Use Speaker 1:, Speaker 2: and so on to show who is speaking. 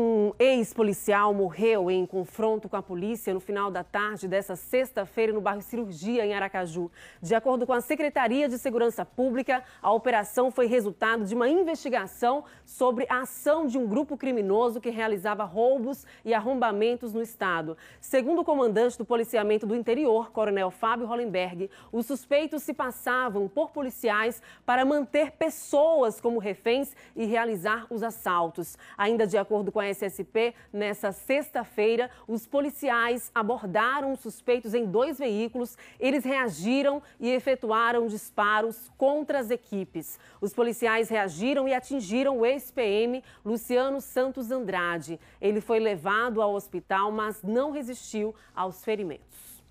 Speaker 1: Um ex-policial morreu em confronto com a polícia no final da tarde dessa sexta-feira no bairro Cirurgia, em Aracaju. De acordo com a Secretaria de Segurança Pública, a operação foi resultado de uma investigação sobre a ação de um grupo criminoso que realizava roubos e arrombamentos no estado. Segundo o comandante do policiamento do interior, Coronel Fábio Hollenberg, os suspeitos se passavam por policiais para manter pessoas como reféns e realizar os assaltos. Ainda de acordo com a SSP, nessa sexta-feira, os policiais abordaram suspeitos em dois veículos. Eles reagiram e efetuaram disparos contra as equipes. Os policiais reagiram e atingiram o ex-PM Luciano Santos Andrade. Ele foi levado ao hospital, mas não resistiu aos ferimentos.